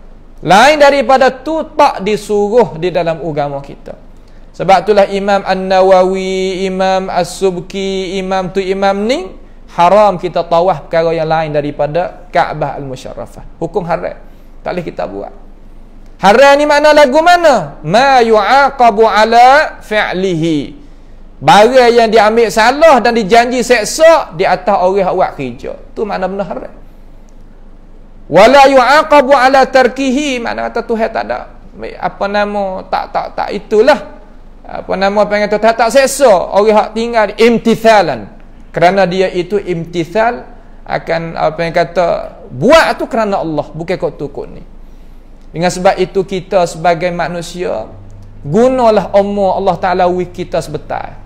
Lain daripada tu tak disuruh di dalam agama kita. Sebab itulah Imam An-Nawawi, Imam As-Subki, Imam tu Imam ni haram kita tawaf perkara yang lain daripada Kaabah Al-Musharrafah. Hukum haram. Tak boleh kita buat. Haram ni makna lagu mana? Ma yu'aqabu ala fi'lihi. Barang yang diambil salah dan dijanji seksa di atas orang buat kerja. Tu makna benda haram. Wala yu'aqabu ala tarkihi. Makna kata Tuhan tak ada apa nama tak tak tak itulah. Apa nama apa yang tak tak seksa orang hak tinggal imtithalan kerana dia itu imtithal akan apa yang kata buat tu kerana Allah bukan kot tu kot ni dengan sebab itu kita sebagai manusia gunalah umur Allah Ta'ala wih kita sebetar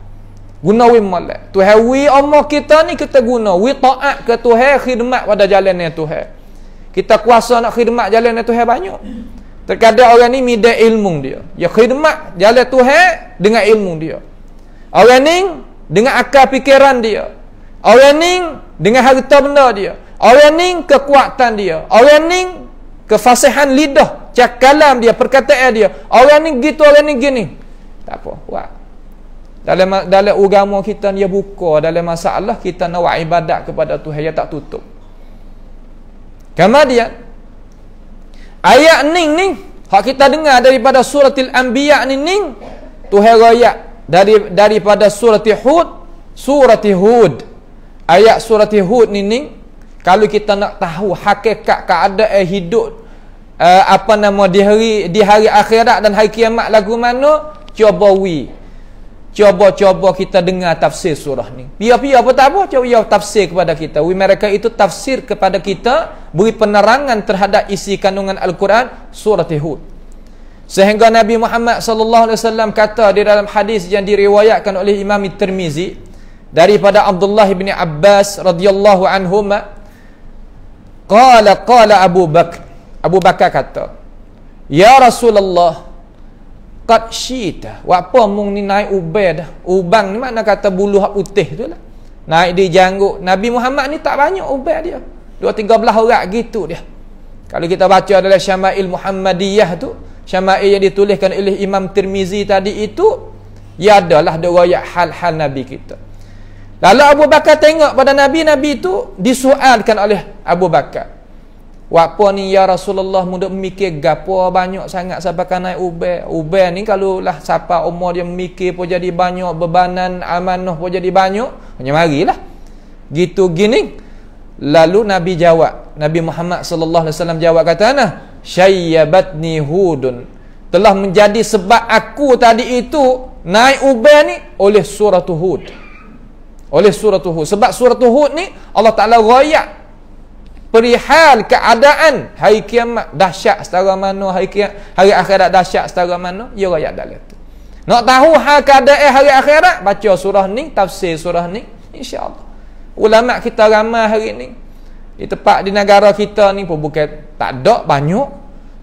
guna wih malak Tuhan wih umur kita ni kita guna wih ta'at ke Tuhan khidmat pada jalan yang Tuhan kita kuasa nak khidmat jalan yang Tuhan banyak terkadang orang ni mida ilmu dia ya khidmat jalan Tuhan dengan ilmu dia orang ni dengan akal fikiran dia Awening dengan harta benda dia. Awening kekuatan dia. Awening kefasihan lidah, cakalam dia, perkataan dia. Awening gitu, awening gini. Tak apa, buat. Dalam dalam agama kita dia buka, dalam masalah kita nak buat ibadat kepada Tuhan dia tak tutup. Kemudian ayat ning ni hak kita dengar daripada suratil anbiya ni ning Tuhan royak dari daripada suratil hud suratil hud ayat surah Hud ni ni kalau kita nak tahu hakikat keadaan hidup uh, apa nama di hari di hari akhirat dan hari kiamat lagu mana cuba wi cuba-cuba kita dengar tafsir surah ni biar-biar apa tak apa cuba tafsir kepada kita wi mereka itu tafsir kepada kita beri penerangan terhadap isi kandungan al-Quran surah Hud sehingga Nabi Muhammad sallallahu alaihi wasallam kata di dalam hadis yang diriwayatkan oleh Imam Tirmizi daripada Abdullah bin Abbas radhiyallahu anhu ma qala qala Abu Bakar Abu Bakar kata ya Rasulullah qad syita wa apa mung ni naik ubay dah ubang ni makna kata bulu hak putih tu lah naik di janggut Nabi Muhammad ni tak banyak ubay dia dua tiga belah orang gitu dia kalau kita baca adalah Syama'il Muhammadiyah tu Syama'il yang dituliskan oleh Imam Tirmizi tadi itu Ya adalah dia hal-hal Nabi kita Lalu Abu Bakar tengok pada Nabi Nabi itu disoalkan oleh Abu Bakar. Wapo ni ya Rasulullah muda memikir gapo banyak sangat sampai kan naik ubay. Ubay ni kalau lah siapa umur dia memikir pun jadi banyak bebanan amanah pun jadi banyak, hanya marilah. Gitu gini. Lalu Nabi jawab, Nabi Muhammad sallallahu alaihi wasallam jawab kata ana syayyabatni hudun telah menjadi sebab aku tadi itu naik ubay ni oleh surah Hud oleh surah Hud sebab surah Hud ni Allah Ta'ala rayak perihal keadaan hari kiamat dahsyat setara mana hari kiamat hari akhirat dahsyat setara mana ia rakyat dalam tu nak tahu hal keadaan eh, hari akhirat baca surah ni tafsir surah ni insya Allah ulama kita ramai hari ni di tempat di negara kita ni pun bukan tak ada banyak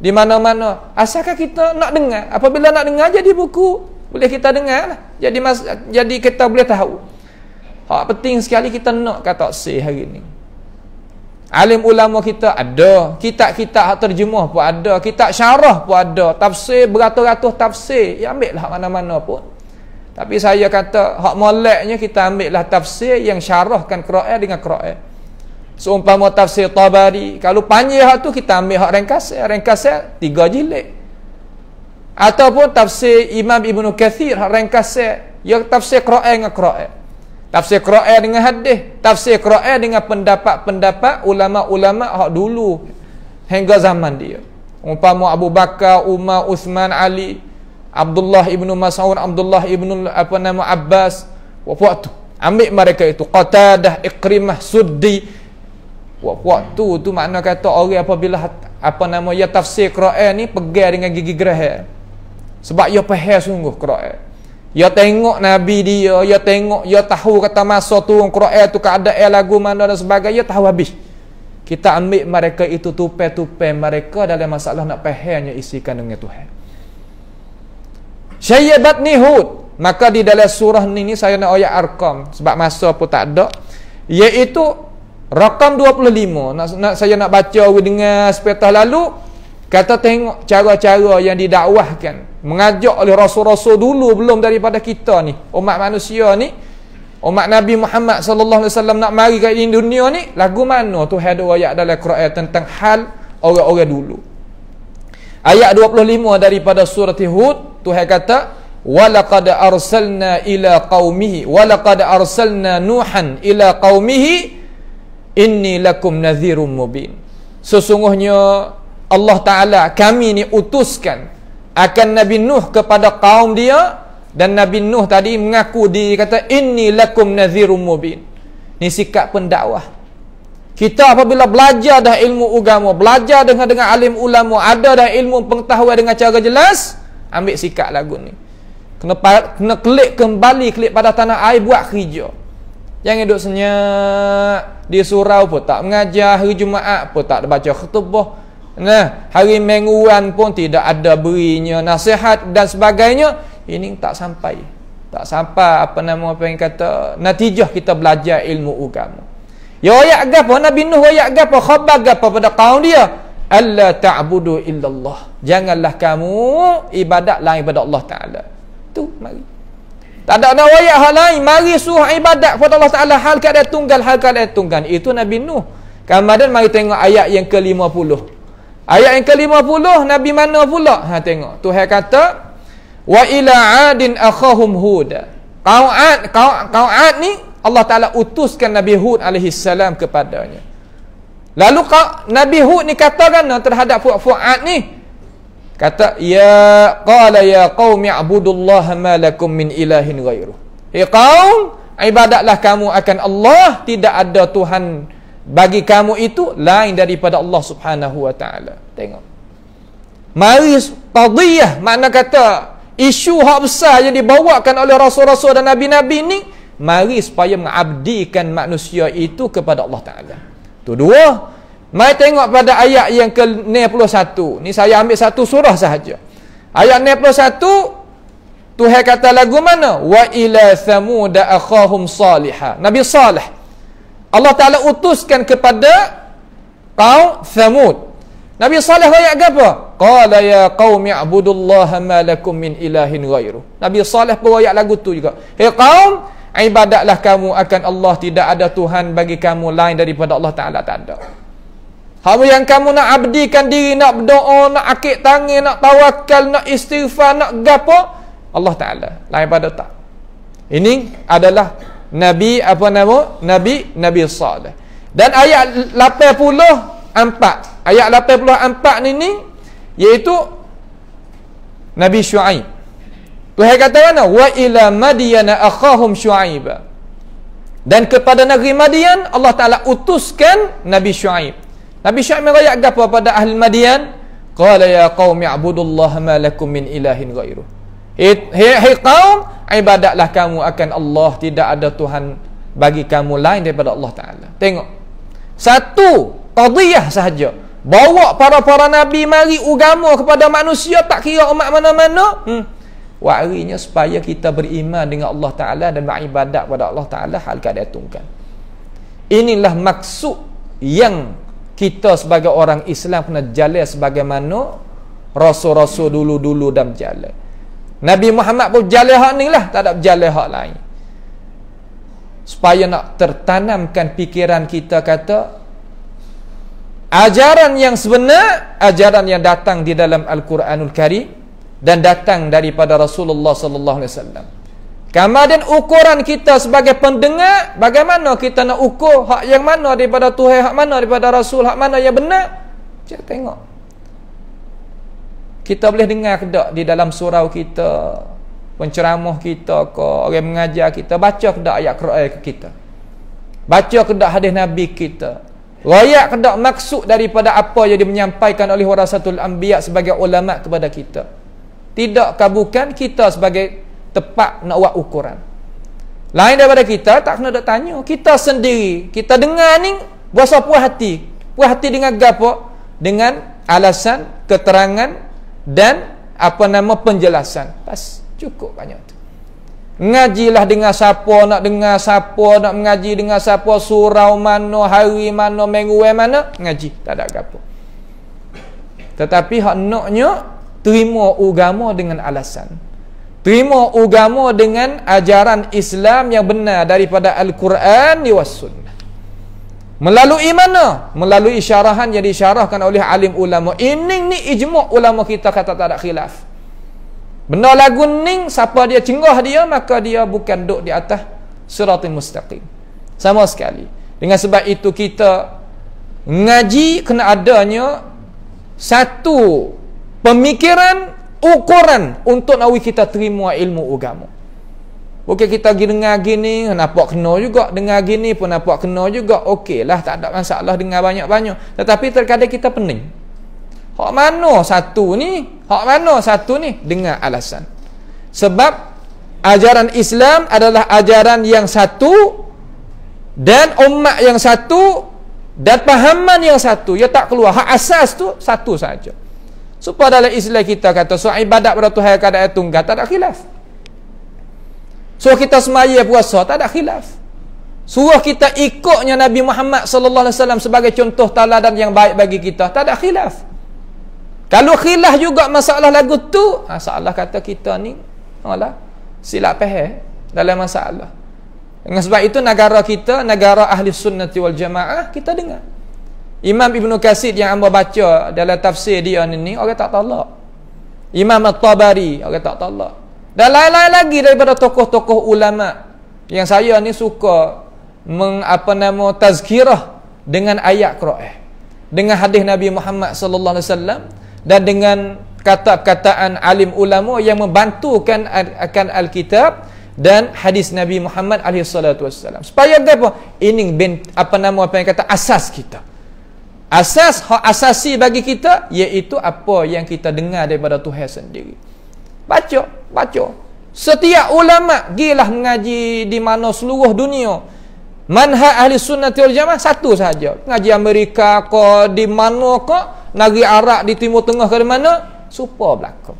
di mana-mana asalkan kita nak dengar apabila nak dengar jadi buku boleh kita dengar lah. jadi mas, jadi kita boleh tahu Hak penting sekali kita nak kata sih hari ni. Alim ulama kita ada. Kitab-kitab hak terjemah pun ada. Kitab syarah pun ada. Tafsir beratus-ratus tafsir. Ya ambil lah mana-mana pun. Tapi saya kata hak moleknya kita ambil lah tafsir yang syarahkan Quran dengan Quran. Seumpama tafsir Tabari, kalau panjang hak tu kita ambil hak ringkas, ringkas tiga jilid. Ataupun tafsir Imam ibnu Kathir hak ringkas yang tafsir Quran dengan Quran. Tafsir Quran dengan hadis, tafsir Quran dengan pendapat-pendapat ulama-ulama hak dulu hingga zaman dia. Umpama Abu Bakar, Umar, Uthman, Ali, Abdullah ibn Mas'ud, Abdullah ibn apa nama Abbas, waktu ambil mereka itu Qatadah, Ikrimah, Suddi. Waktu tu makna kata orang apabila apa nama ya tafsir Quran ni pegang dengan gigi gerah. Sebab ia ya faham sungguh Quran. Ya tengok Nabi dia, ya tengok, ya tahu kata masa tu Quran tu keadaan lagu mana dan sebagainya, ya tahu habis. Kita ambil mereka itu tupai-tupai mereka dalam masalah nak pahamnya isikan dengan Tuhan. Syayyabat ni Hud. Maka di dalam surah ini saya nak ayat arkam sebab masa pun tak ada. Iaitu rakam 25. Nak, nak saya nak baca dengan sepetah lalu. Kata tengok cara-cara yang didakwahkan mengajak oleh rasul-rasul dulu belum daripada kita ni umat manusia ni umat Nabi Muhammad sallallahu alaihi wasallam nak mari ke dunia ni lagu mana tu ada ayat dalam Quran tentang hal orang-orang dulu ayat 25 daripada surah Hud dia kata walaqad arsalna ila qaumihi walaqad arsalna nuhan ila qaumihi inni lakum nadhirum mubin sesungguhnya Allah Ta'ala kami ni utuskan akan Nabi Nuh kepada kaum dia dan Nabi Nuh tadi mengaku di kata inni lakum nadhirum mubin ni sikap pendakwah kita apabila belajar dah ilmu agama belajar dengan dengan alim ulamu ada dah ilmu pengetahuan dengan cara jelas ambil sikap lagu ni kena, kena klik kembali klik pada tanah air buat kerja yang hidup senyap di surau pun tak mengajar hari Jumaat pun tak ada baca khutbah Nah, hari mingguan pun tidak ada berinya nasihat dan sebagainya. Ini tak sampai. Tak sampai apa nama apa yang kata natijah kita belajar ilmu agama. Ya ayat gapo Nabi Nuh ayat gapo khabar gapo pada kaum dia? Allah ta'budu illallah. Janganlah kamu ibadat lain pada Allah Taala. Tu mari. Tak ada nak wayak hal lain. Mari suruh ibadat kepada Allah Ta'ala. Hal kada tunggal, hal kada tunggal. Itu Nabi Nuh. Kemudian mari tengok ayat yang ke-50. Ayat yang ke-50 Nabi mana pula? Ha tengok. Tuhan kata Wa ila adin akhahum Hud. Kau ad, kau kau ad ni Allah Taala utuskan Nabi Hud alaihi salam kepadanya. Lalu kau, Nabi Hud ni katakan terhadap Fuad Fuad ni kata ya qala ya qaumi ibudullah ma lakum min ilahin ghairu. Hei kaum ibadatlah kamu akan Allah tidak ada tuhan bagi kamu itu lain daripada Allah Subhanahu wa taala. Tengok. Mari tadiyah makna kata isu hak besar yang dibawakan oleh rasul-rasul dan nabi-nabi ni mari supaya mengabdikan manusia itu kepada Allah taala. Tu dua. Mari tengok pada ayat yang ke-91. Ni saya ambil satu surah sahaja. Ayat 91 Tuhan kata lagu mana? Wa ila thamuda akhahum salihah. Nabi Salih. Allah Ta'ala utuskan kepada kaum Thamud. Nabi Saleh royak apa? Qala ya qaumi ibudullaha ma lakum min ilahin ghairu. Nabi Saleh pun royak lagu tu juga. Hei kaum, ibadatlah kamu akan Allah tidak ada Tuhan bagi kamu lain daripada Allah Ta'ala tak ada. Kamu yang kamu nak abdikan diri, nak berdoa, nak akik tangan, nak tawakal, nak istighfar, nak gapo Allah Ta'ala. Lain pada tak. Ini adalah Nabi apa nama? Nabi Nabi Saleh. Dan ayat 84. Ayat 84 ni ni iaitu Nabi Syuaib. Tuhan kata mana? Wa ila Madyan akhahum Syuaib. Dan kepada negeri Madian Allah Taala utuskan Nabi Shuaib. Nabi Shuaib meriak gapo pada ahli Madian? Qala ya qaumi a'budullaha ma lakum min ilahin ghairuh. Hei, hei kaum, ibadatlah kamu akan Allah. Tidak ada Tuhan bagi kamu lain daripada Allah Ta'ala. Tengok. Satu, qadiyah sahaja. Bawa para-para Nabi mari ugama kepada manusia, tak kira umat mana-mana. Hmm. Wa'arinya supaya kita beriman dengan Allah Ta'ala dan beribadat kepada Allah Ta'ala hal kadatungkan. Inilah maksud yang kita sebagai orang Islam pernah jalan sebagaimana rasul-rasul dulu-dulu dan jalan. Nabi Muhammad pun jalan hak ni lah. Tak ada jalan hak lain. Supaya nak tertanamkan pikiran kita kata, ajaran yang sebenar, ajaran yang datang di dalam Al-Quranul Karim, dan datang daripada Rasulullah sallallahu alaihi wasallam. Kemudian ukuran kita sebagai pendengar, bagaimana kita nak ukur hak yang mana daripada Tuhan, hak mana daripada Rasul, hak mana yang benar? Kita tengok kita boleh dengar ke di dalam surau kita penceramah kita ke orang mengajar kita baca ke tak ayat Quran ke kita baca ke tak hadis Nabi kita Royak kedak maksud daripada apa yang menyampaikan oleh warasatul anbiya sebagai ulama kepada kita. tidak bukan kita sebagai tepat nak buat ukuran. Lain daripada kita tak kena dak tanya, kita sendiri, kita dengar ni berasa puas hati. Puas hati dengan gapo? Dengan alasan keterangan dan apa nama penjelasan pas cukup banyak tu ngajilah dengan siapa nak dengar siapa nak mengaji dengan siapa surau mana hari mana minggu mana ngaji tak ada apa tetapi hak naknya terima agama dengan alasan terima agama dengan ajaran Islam yang benar daripada Al-Quran dan Sunnah Melalui mana? Melalui syarahan yang disyarahkan oleh alim ulama. Eh, Ini ni ijma' ulama kita kata tak ada khilaf. Benda lagu ning, siapa dia cengah dia, maka dia bukan duduk di atas surat mustaqim. Sama sekali. Dengan sebab itu kita ngaji kena adanya satu pemikiran ukuran untuk nawi kita terima ilmu agama. Okey kita pergi dengar gini, nampak kena juga. Dengar gini pun nampak kena juga. Okey lah, tak ada masalah dengar banyak-banyak. Tetapi terkadang kita pening. Hak mana satu ni? Hak mana satu ni? Dengar alasan. Sebab ajaran Islam adalah ajaran yang satu dan umat yang satu dan pahaman yang satu. Ya tak keluar. Hak asas tu satu saja. Supaya dalam Islam kita kata, so ibadat pada Tuhan keadaan tunggal, tak ada khilaf. Suruh kita semaya puasa tak ada khilaf. Suruh kita ikutnya Nabi Muhammad sallallahu alaihi wasallam sebagai contoh teladan yang baik bagi kita tak ada khilaf. Kalau khilaf juga masalah lagu tu, masalah ha, kata kita ni ngalah silap faham dalam masalah. Dengan sebab itu negara kita, negara ahli sunnati wal jamaah, kita dengar. Imam Ibnu Katsir yang hamba baca dalam tafsir dia ni, orang tak tolak. Imam At-Tabari, orang tak tolak dan lain-lain lagi daripada tokoh-tokoh ulama yang saya ni suka mengapa apa nama tazkirah dengan ayat Quran dengan hadis Nabi Muhammad sallallahu alaihi wasallam dan dengan kata-kataan alim ulama yang membantukan akan alkitab dan hadis Nabi Muhammad alaihi salatu wasallam supaya apa ini bin, apa nama apa yang kata asas kita asas hak asasi bagi kita iaitu apa yang kita dengar daripada Tuhan sendiri baca baca setiap ulama gilah mengaji di mana seluruh dunia manha ahli sunnati wal jamaah satu saja mengaji Amerika ke di mana ke negeri Arab di timur tengah ke mana supa berlaku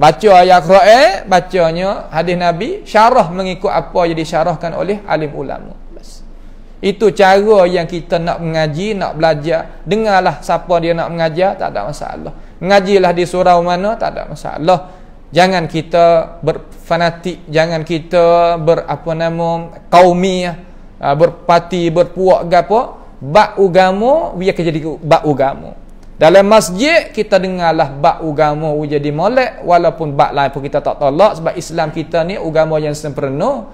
baca ayat Quran bacanya hadis Nabi syarah mengikut apa yang disyarahkan oleh alim ulama itu cara yang kita nak mengaji, nak belajar. Dengarlah siapa dia nak mengajar, tak ada masalah. Mengajilah di surau mana, tak ada masalah jangan kita berfanatik jangan kita berapa nama kaumi ah, ah, berparti berpuak gapo. apa bak ugamo dia akan jadi bak ugamo dalam masjid kita dengarlah bak ugamo jadi molek walaupun bak lain pun kita tak tolak sebab Islam kita ni ugamo yang sempurna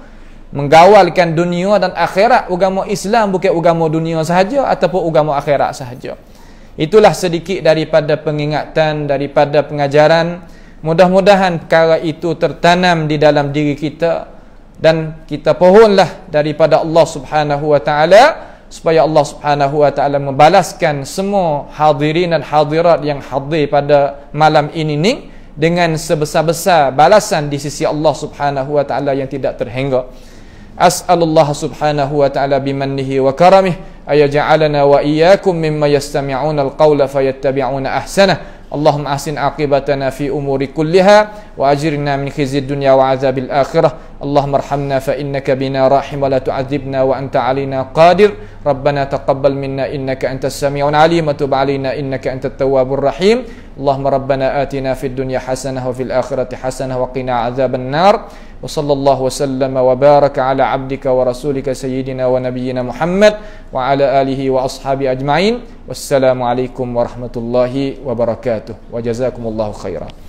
menggawalkan dunia dan akhirat ugamo Islam bukan ugamo dunia sahaja ataupun ugamo akhirat sahaja itulah sedikit daripada pengingatan daripada pengajaran mudah-mudahan perkara itu tertanam di dalam diri kita dan kita pohonlah daripada Allah Subhanahu wa taala supaya Allah Subhanahu wa taala membalaskan semua hadirin dan hadirat yang hadir pada malam ini ni dengan sebesar-besar balasan di sisi Allah Subhanahu wa taala yang tidak terhingga. As'alullah Subhanahu wa taala bimannihi wa karamihi ayaj'alana wa iyyakum mimma yastami'una al-qawla fayattabi'una ahsanah. اللهم أحسن عاقبتنا في أمور كلها وأجرنا من خزي الدنيا وعذاب الآخرة اللهم ارحمنا فإنك بنا راحم ولا تعذبنا وأنت علينا قادر ربنا تقبل منا إنك أنت السميع العليم وتب علينا إنك أنت التواب الرحيم اللهم ربنا آتنا في الدنيا حسنة وفي الآخرة حسنة وقنا عذاب النار وصلى الله وسلم وبارك على عبدك ورسولك سيدنا ونبينا محمد وعلى آله وأصحابه أجمعين والسلام عليكم ورحمة الله وبركاته وجزاكم الله خيرا